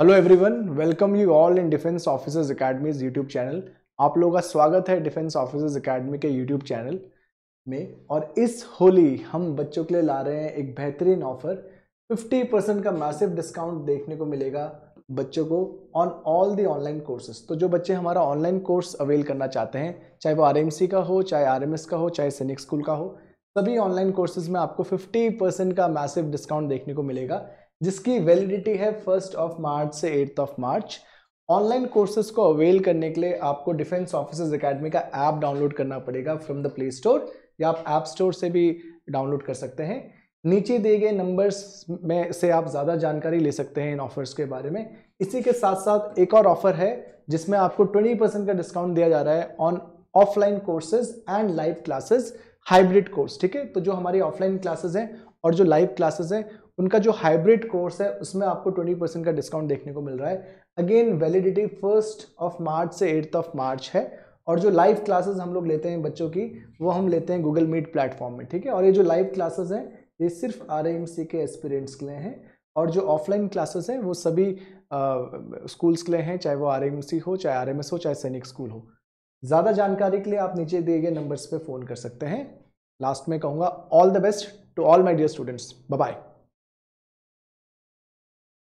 hello everyone welcome you all in defence officers academy's YouTube channel आप लोगों का स्वागत है डिफेंस ऑफिसर्स अकेडमी के यूट्यूब चैनल में और इस होली हम बच्चों के लिए ला रहे हैं एक बेहतरीन ऑफर 50 परसेंट का मैसिव डिस्काउंट देखने को मिलेगा बच्चों को on all the online courses तो जो बच्चे हमारा ऑनलाइन कोर्स अवेल करना चाहते हैं चाहे वो आर का हो चाहे आर का हो चाहे सैनिक स्कूल का हो सभी ऑनलाइन कोर्सेज में आपको 50 परसेंट का मैसिव डिस्काउंट देखने को मिलेगा जिसकी वैलिडिटी है फर्स्ट ऑफ मार्च से eighth of March online courses को अवेल करने के लिए आपको डिफेंस ऑफिसर्स एकेडमी का ऐप डाउनलोड करना पड़ेगा फ्रॉम द प्ले स्टोर या आप ऐप स्टोर से भी डाउनलोड कर सकते हैं नीचे दिए गए नंबर्स में से आप ज़्यादा जानकारी ले सकते हैं इन ऑफर्स के बारे में इसी के साथ साथ एक और ऑफर है जिसमें आपको 20 परसेंट का डिस्काउंट दिया जा रहा है on offline courses and live classes hybrid course ठीक है तो जो हमारी ऑफलाइन क्लासेस हैं और जो लाइव क्लासेस हैं उनका जो हाइब्रिड कोर्स है उसमें आपको 20 परसेंट का डिस्काउंट देखने को मिल रहा है again validity first of March से एट्थ ऑफ मार्च है और जो लाइव क्लासेस हम लोग लेते हैं बच्चों की वो हम लेते हैं गूगल मीट प्लेटफॉर्म में ठीक है और ये जो लाइव क्लासेस हैं ये सिर्फ आर के एक्सपीरियंट्स के लिए हैं और जो ऑफलाइन क्लासेस हैं वो सभी स्कूल्स के लिए हैं चाहे वो आर हो चाहे आर हो चाहे सैनिक स्कूल हो ज़्यादा जानकारी के लिए आप नीचे दिए गए नंबर्स पर फ़ोन कर सकते हैं लास्ट में कहूँगा all the best to all my dear students bye